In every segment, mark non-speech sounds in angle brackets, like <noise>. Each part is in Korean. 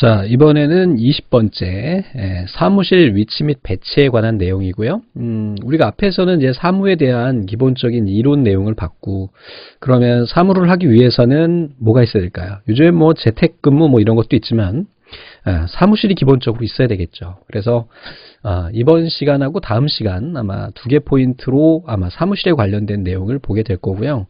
자, 이번에는 20번째 예, 사무실 위치 및 배치에 관한 내용이고요. 음, 우리가 앞에서는 이제 사무에 대한 기본적인 이론 내용을 봤고 그러면 사무를 하기 위해서는 뭐가 있어야 될까요? 요즘에 뭐 재택근무 뭐 이런 것도 있지만 예, 사무실이 기본적으로 있어야 되겠죠. 그래서 아, 이번 시간하고 다음 시간 아마 두 개 포인트로 아마 사무실에 관련된 내용을 보게 될 거고요.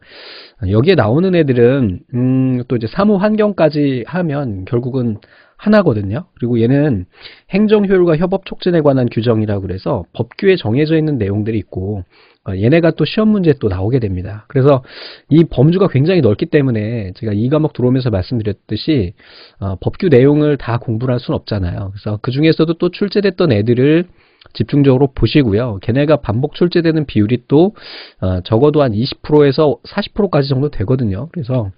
여기에 나오는 애들은 음, 또 이제 사무 환경까지 하면 결국은 하나거든요. 그리고 얘는 행정효율과 협업 촉진에 관한 규정이라고 그래서 법규에 정해져 있는 내용들이 있고 어, 얘네가 또 시험 문제 또 나오게 됩니다. 그래서 이 범주가 굉장히 넓기 때문에 제가 이 과목 들어오면서 말씀드렸듯이 어, 법규 내용을 다 공부를 할 수는 없잖아요. 그래서 그 중에서도 또 출제됐던 애들을 집중적으로 보시고요. 걔네가 반복 출제되는 비율이 또 어, 적어도 한 20%에서 40%까지 정도 되거든요. 그래서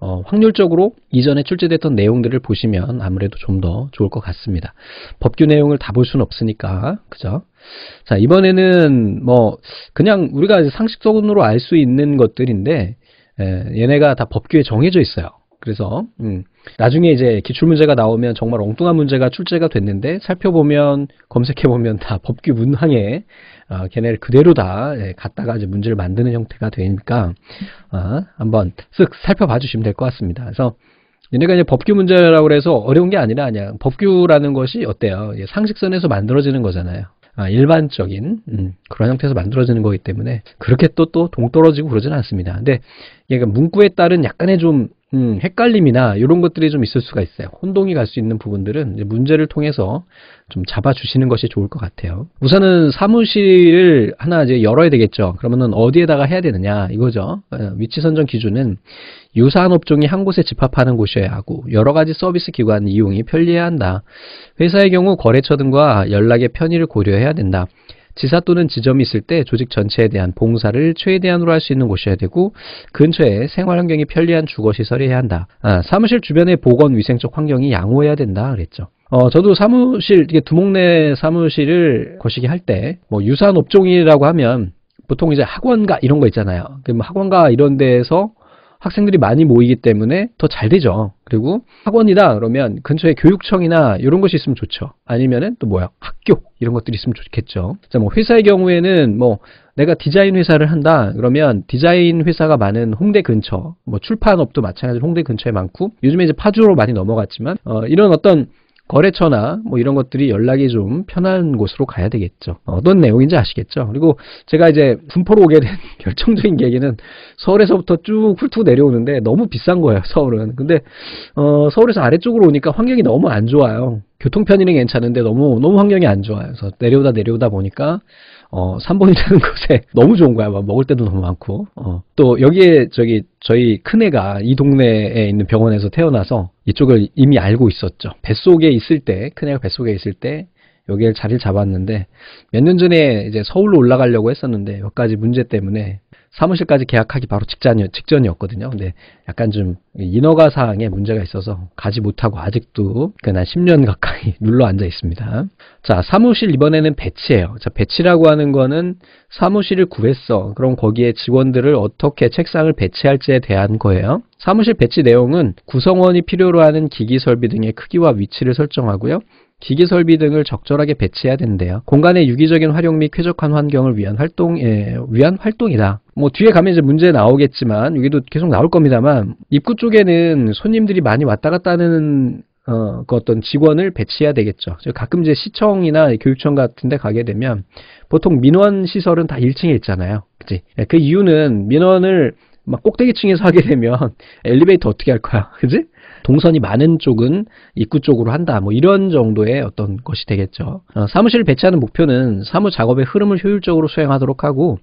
어, 확률적으로 이전에 출제됐던 내용들을 보시면 아무래도 좀 더 좋을 것 같습니다. 법규 내용을 다 볼 수는 없으니까 그죠? 자 이번에는 뭐 그냥 우리가 상식적으로 알 수 있는 것들인데 에, 예, 얘네가 다 법규에 정해져 있어요. 그래서 음, 나중에 이제 기출문제가 나오면 정말 엉뚱한 문제가 출제가 됐는데 살펴보면 검색해보면 다 <laughs> 법규 문항에 어, 걔네를 그대로 다 예, 갖다가 이제 문제를 만드는 형태가 되니까 어, 한번 쓱 살펴봐 주시면 될 것 같습니다. 그래서 얘네가 이제 법규 문제라고 해서 어려운 게 아니라 그냥 법규라는 것이 어때요? 예, 상식선에서 만들어지는 거잖아요. 아, 일반적인 음, 그런 형태에서 만들어지는 거기 때문에 그렇게 또또 또 동떨어지고 그러지는 않습니다. 근데 얘가 문구에 따른 약간의 좀 음, 헷갈림이나 이런 것들이 좀 있을 수가 있어요. 혼동이 갈 수 있는 부분들은 문제를 통해서 좀 잡아주시는 것이 좋을 것 같아요. 우선은 사무실을 하나 이제 열어야 되겠죠. 그러면은 어디에다가 해야 되느냐 이거죠. 어, 위치 선정 기준은 유사한 업종이 한 곳에 집합하는 곳이어야 하고 여러 가지 서비스 기관 이용이 편리해야 한다. 회사의 경우 거래처 등과 연락의 편의를 고려해야 된다. 지사 또는 지점이 있을 때 조직 전체에 대한 봉사를 최대한으로 할 수 있는 곳이어야 되고 근처에 생활 환경이 편리한 주거 시설이 해야 한다. 아, 사무실 주변의 보건 위생적 환경이 양호해야 된다 그랬죠. 어, 저도 사무실, 이게 두목내 사무실을 거시기 할 때, 뭐, 유사한 업종이라고 하면, 보통 이제 학원가 이런 거 있잖아요. 그 학원가 이런 데에서 학생들이 많이 모이기 때문에 더 잘 되죠. 그리고 학원이다 그러면 근처에 교육청이나 이런 것이 있으면 좋죠. 아니면은 또 뭐야 학교 이런 것들이 있으면 좋겠죠. 자, 뭐 회사의 경우에는 뭐 내가 디자인 회사를 한다 그러면 디자인 회사가 많은 홍대 근처 뭐 출판업도 마찬가지로 홍대 근처에 많고 요즘에 이제 파주로 많이 넘어갔지만 어, 이런 어떤 거래처나 뭐 이런 것들이 연락이 좀 편한 곳으로 가야 되겠죠. 어떤 내용인지 아시겠죠? 그리고 제가 이제 분포로 오게 된 <laughs> 결정적인 계기는 서울에서부터 쭉 훑고 내려오는데 너무 비싼 거예요, 서울은. 근데 어, 서울에서 아래쪽으로 오니까 환경이 너무 안 좋아요. 교통편이는 괜찮은데 너무 너무 환경이 안 좋아요. 그래서 내려오다 내려오다 보니까 어 산본이라는 <laughs> 곳에 너무 좋은 거야. 막 먹을 때도 너무 많고 어. 또 여기에 저기 저희 큰애가 이 동네에 있는 병원에서 태어나서 이쪽을 이미 알고 있었죠. 뱃속에 있을 때 큰애가 뱃속에 있을 때 여기를 자리를 잡았는데 몇 년 전에 이제 서울로 올라가려고 했었는데 몇 가지 문제 때문에 사무실까지 계약하기 바로 직전이, 직전이었거든요. 근데 약간 좀 인허가 사항에 문제가 있어서 가지 못하고 아직도 그한 10년 가까이 <laughs> 눌러 앉아 있습니다. 자, 사무실 이번에는 배치예요. 자, 배치라고 하는 거는 사무실을 구했어. 그럼 거기에 직원들을 어떻게 책상을 배치할지에 대한 거예요. 사무실 배치 내용은 구성원이 필요로 하는 기기 설비 등의 크기와 위치를 설정하고요. 기기 설비 등을 적절하게 배치해야 된대요. 공간의 유기적인 활용 및 쾌적한 환경을 위한 활동에 예, 위한 활동이다. 뭐 뒤에 가면 이제 문제 나오겠지만 여기도 계속 나올 겁니다만 입구 쪽에는 손님들이 많이 왔다 갔다 하는 어, 그 어떤 직원을 배치해야 되겠죠. 가끔 이제 시청이나 교육청 같은 데 가게 되면 보통 민원 시설은 다 1층에 있잖아요. 그치? 예, 그 이유는 민원을 막 꼭대기층에서 하게 되면 <laughs> 엘리베이터 어떻게 할 거야. <laughs> 그지? 동선이 많은 쪽은 입구 쪽으로 한다. 뭐 이런 정도의 어떤 것이 되겠죠. 어, 사무실 배치하는 목표는 사무 작업의 흐름을 효율적으로 수행하도록 하고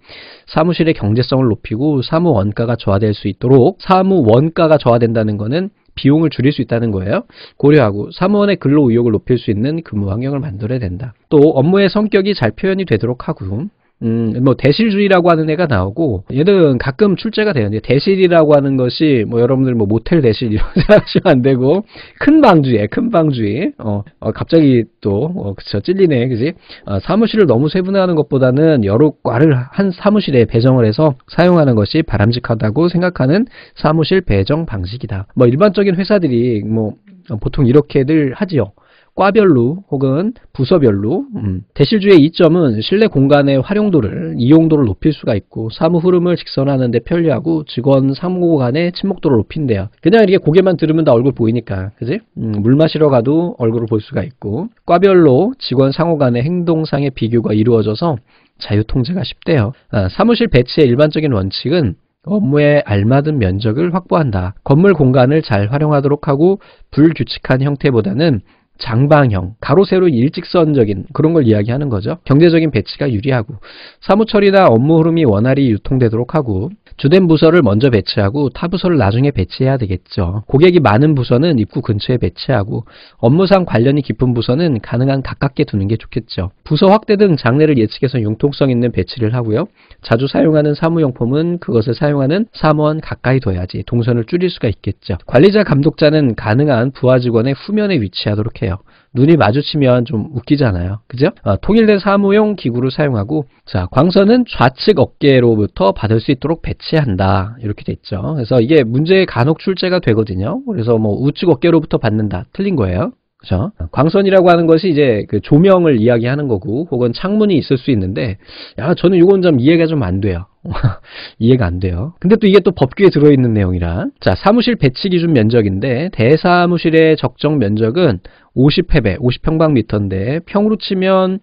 사무실의 경제성을 높이고 사무 원가가 저하될 수 있도록 사무 원가가 저하된다는 것은 비용을 줄일 수 있다는 거예요. 고려하고 사무원의 근로 의욕을 높일 수 있는 근무 환경을 만들어야 된다. 또 업무의 성격이 잘 표현이 되도록 하고 음, 뭐 대실주의라고 하는 애가 나오고 얘는 가끔 출제가 되는데 대실이라고 하는 것이 뭐 여러분들 뭐 모텔 대실 이런 <laughs> 생각하시면 안 되고 큰 방주에 큰 방주에 어, 어 갑자기 또 어, 그쵸 찔리네 그지 어, 사무실을 너무 세분화하는 것보다는 여러 과를 한 사무실에 배정을 해서 사용하는 것이 바람직하다고 생각하는 사무실 배정 방식이다 뭐 일반적인 회사들이 뭐 어, 보통 이렇게들 하지요. 과별로 혹은 부서별로 음. 대실주의 이점은 실내 공간의 활용도를 이용도를 높일 수가 있고 사무 흐름을 직선하는 데 편리하고 직원 상호 간의 친목도를 높인대요. 그냥 이렇게 고개만 들으면 다 얼굴 보이니까 그지? 음, 물 마시러 가도 얼굴을 볼 수가 있고 과별로 직원 상호 간의 행동상의 비교가 이루어져서 자유통제가 쉽대요. 아, 사무실 배치의 일반적인 원칙은 업무에 알맞은 면적을 확보한다. 건물 공간을 잘 활용하도록 하고 불규칙한 형태보다는 장방형, 가로 세로 일직선적인 그런 걸 이야기하는 거죠. 경제적인 배치가 유리하고 사무처리나 업무 흐름이 원활히 유통되도록 하고 주된 부서를 먼저 배치하고 타 부서를 나중에 배치해야 되겠죠. 고객이 많은 부서는 입구 근처에 배치하고 업무상 관련이 깊은 부서는 가능한 가깝게 두는 게 좋겠죠. 부서 확대 등 장래를 예측해서 융통성 있는 배치를 하고요. 자주 사용하는 사무용품은 그것을 사용하는 사무원 가까이 둬야지 동선을 줄일 수가 있겠죠. 관리자 감독자는 가능한 부하 직원의 후면에 위치하도록 해요. 돼요. 눈이 마주치면 좀 웃기잖아요. 그죠? 아, 통일된 사무용 기구를 사용하고 자 광선은 좌측 어깨로부터 받을 수 있도록 배치한다. 이렇게 돼 있죠. 그래서 이게 문제의 간혹 출제가 되거든요. 그래서 뭐 우측 어깨로부터 받는다. 틀린 거예요. 그죠? 광선이라고 하는 것이 이제 그 조명을 이야기하는 거고, 혹은 창문이 있을 수 있는데, 야, 저는 이건 좀 이해가 좀 안 돼요. <laughs> 이해가 안 돼요. 근데 또 이게 또 법규에 들어있는 내용이라. 자, 사무실 배치 기준 면적인데, 대사무실의 적정 면적은 50회배, 50평방미터인데, 평으로 치면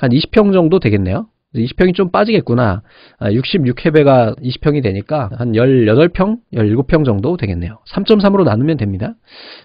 한 20평 정도 되겠네요. 20평이 좀 빠지겠구나. 66회배가 아, 20평이 되니까 한 18평, 17평 정도 되겠네요. 3.3으로 나누면 됩니다.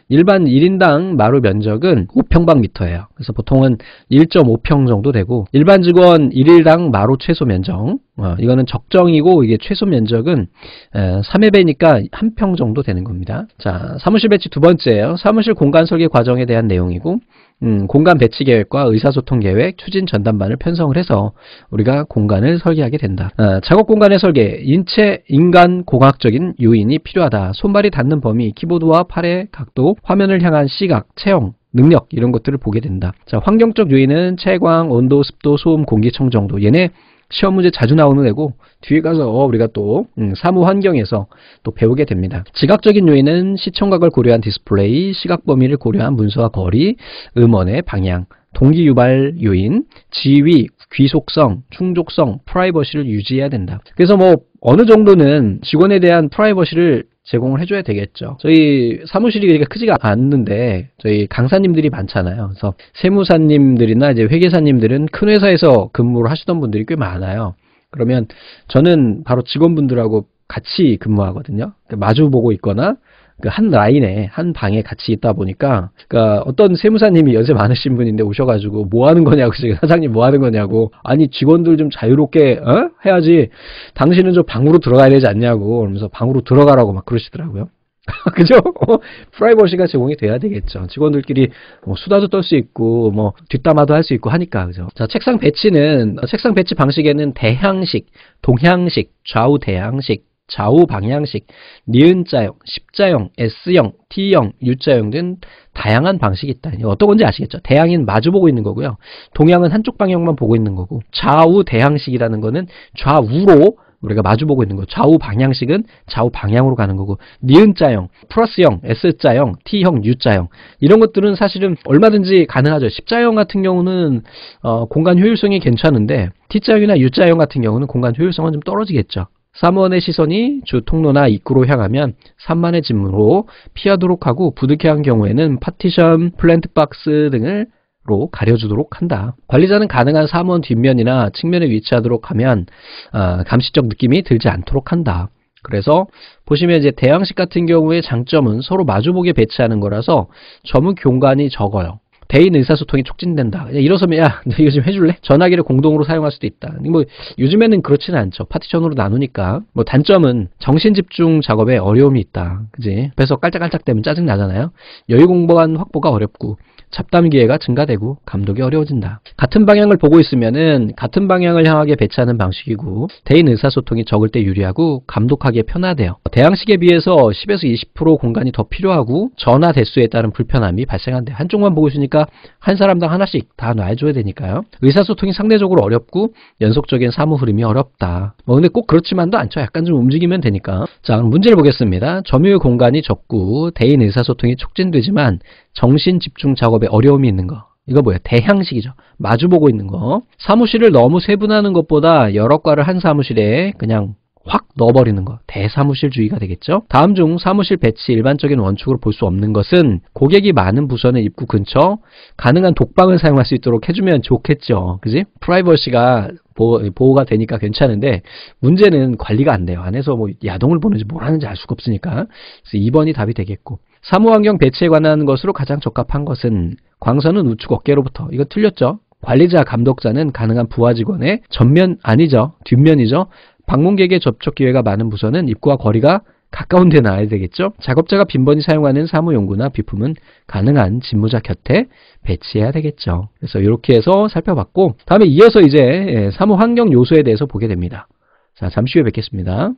일반 1인당 마루 면적은 5평방미터예요. 그래서 보통은 1.5평 정도 되고 일반 직원 1일당 마루 최소 면적 어, 이거는 적정이고 이게 최소 면적은 3회배니까 1평 정도 되는 겁니다. 자, 사무실 배치 두 번째예요. 사무실 공간 설계 과정에 대한 내용이고 음, 공간 배치 계획과 의사소통 계획, 추진 전담반을 편성을 해서 우리가 공간을 설계하게 된다. 아, 작업 공간의 설계, 인체, 인간, 공학적인 요인이 필요하다. 손발이 닿는 범위, 키보드와 팔의 각도, 화면을 향한 시각, 체형, 능력 이런 것들을 보게 된다. 자, 환경적 요인은 채광, 온도, 습도, 소음, 공기청정도 얘네 시험 문제 자주 나오는 애고 뒤에 가서 어, 우리가 또 음, 사무 환경에서 또 배우게 됩니다. 지각적인 요인은 시청각을 고려한 디스플레이, 시각 범위를 고려한 문서와 거리, 음원의 방향, 동기 유발 요인, 지위, 귀속성, 충족성, 프라이버시를 유지해야 된다. 그래서 뭐 어느 정도는 직원에 대한 프라이버시를 제공을 해줘야 되겠죠. 저희 사무실이 그러니 크지가 않는데 저희 강사님들이 많잖아요. 그래서 세무사님들이나 이제 회계사님들은 큰 회사에서 근무를 하시던 분들이 꽤 많아요. 그러면 저는 바로 직원분들하고 같이 근무하거든요. 그러니까 마주 보고 있거나 그한 라인에 한 방에 같이 있다 보니까 그러니까 어떤 세무사님이 연세 많으신 분인데 오셔가지고 뭐 하는 거냐고 지금 사장님 뭐 하는 거냐고 아니 직원들 좀 자유롭게 어? 해야지 당신은 저 방으로 들어가야 되지 않냐고 그러면서 방으로 들어가라고 막 그러시더라고요. <laughs> 그죠? 프라이버시가 제공이 돼야 되겠죠. 직원들끼리 뭐 수다도 떨 수 있고, 뭐 뒷담화도 할 수 있고 하니까, 그죠? 자, 책상 배치는, 책상 배치 방식에는 대향식, 동향식, 좌우 대향식, 좌우 방향식, 니은자형, 십자형, S형, T형, U자형 등 다양한 방식이 있다. 어떤 건지 아시겠죠? 대항인 마주 보고 있는 거고요. 동향은 한쪽 방향만 보고 있는 거고 좌우 대항식이라는 거는 좌우로 우리가 마주보고 있는 거 좌우 방향식은 좌우 방향으로 가는 거고 니은자형, 플러스형, S자형, T형, U자형 이런 것들은 사실은 얼마든지 가능하죠. 십자형 같은 경우는 어, 공간 효율성이 괜찮은데 T자형이나 U자형 같은 경우는 공간 효율성은 좀 떨어지겠죠. 사무원의 시선이 주 통로나 입구로 향하면 산만의 짐으로 피하도록 하고 부득이한 경우에는 파티션, 플랜트 박스 등을 로 가려주도록 한다. 관리자는 가능한 사무원 뒷면이나 측면에 위치하도록 하면 어, 감시적 느낌이 들지 않도록 한다. 그래서 보시면 이제 대양식 같은 경우의 장점은 서로 마주보게 배치하는 거라서 점은 공간이 적어요. 대인 의사소통이 촉진된다. 이러서면 야, 너 이거 좀 해줄래? 전화기를 공동으로 사용할 수도 있다. 뭐 요즘에는 그렇지는 않죠. 파티션으로 나누니까. 뭐 단점은 정신 집중 작업에 어려움이 있다. 그지? 그래서 깔짝깔짝 되면 짜증 나잖아요. 여유 공간 부 확보가 어렵고 잡담 기회가 증가되고 감독이 어려워진다. 같은 방향을 보고 있으면은 같은 방향을 향하게 배치하는 방식이고 대인 의사소통이 적을 때 유리하고 감독하기에 편하대요. 대항식에 비해서 10에서 20% 공간이 더 필요하고 전화 대수에 따른 불편함이 발생한대. 한쪽만 보고 있으니까 한 사람당 하나씩 다 놔줘야 되니까요. 의사소통이 상대적으로 어렵고 연속적인 사무 흐름이 어렵다. 뭐 근데 꼭 그렇지만도 않죠. 약간 좀 움직이면 되니까. 자 그럼 문제를 보겠습니다. 점유율 공간이 적고 대인 의사소통이 촉진되지만 정신 집중 작업에 어려움이 있는 거. 이거 뭐야 대향식이죠. 마주보고 있는 거. 사무실을 너무 세분하는 것보다 여러 과를 한 사무실에 그냥 확 넣어버리는 거 대사무실주의가 되겠죠. 다음 중 사무실 배치 일반적인 원칙으로 볼 수 없는 것은 고객이 많은 부서의 입구 근처 가능한 독방을 사용할 수 있도록 해주면 좋겠죠. 그지? 프라이버시가 보호, 가 되니까 괜찮은데 문제는 관리가 안 돼요. 안에서 뭐 야동을 보는지 뭘 하는지 알 수가 없으니까 그래서 2번이 답이 되겠고 사무환경 배치에 관한 것으로 가장 적합한 것은 광선은 우측 어깨로부터 이거 틀렸죠. 관리자, 감독자는 가능한 부하 직원의 전면 아니죠. 뒷면이죠. 방문객의 접촉 기회가 많은 부서는 입구와 거리가 가까운 데 놔야 되겠죠. 작업자가 빈번히 사용하는 사무용구나 비품은 가능한 집무자 곁에 배치해야 되겠죠. 그래서 이렇게 해서 살펴봤고 다음에 이어서 이제 예, 사무 환경 요소에 대해서 보게 됩니다. 자, 잠시 후에 뵙겠습니다.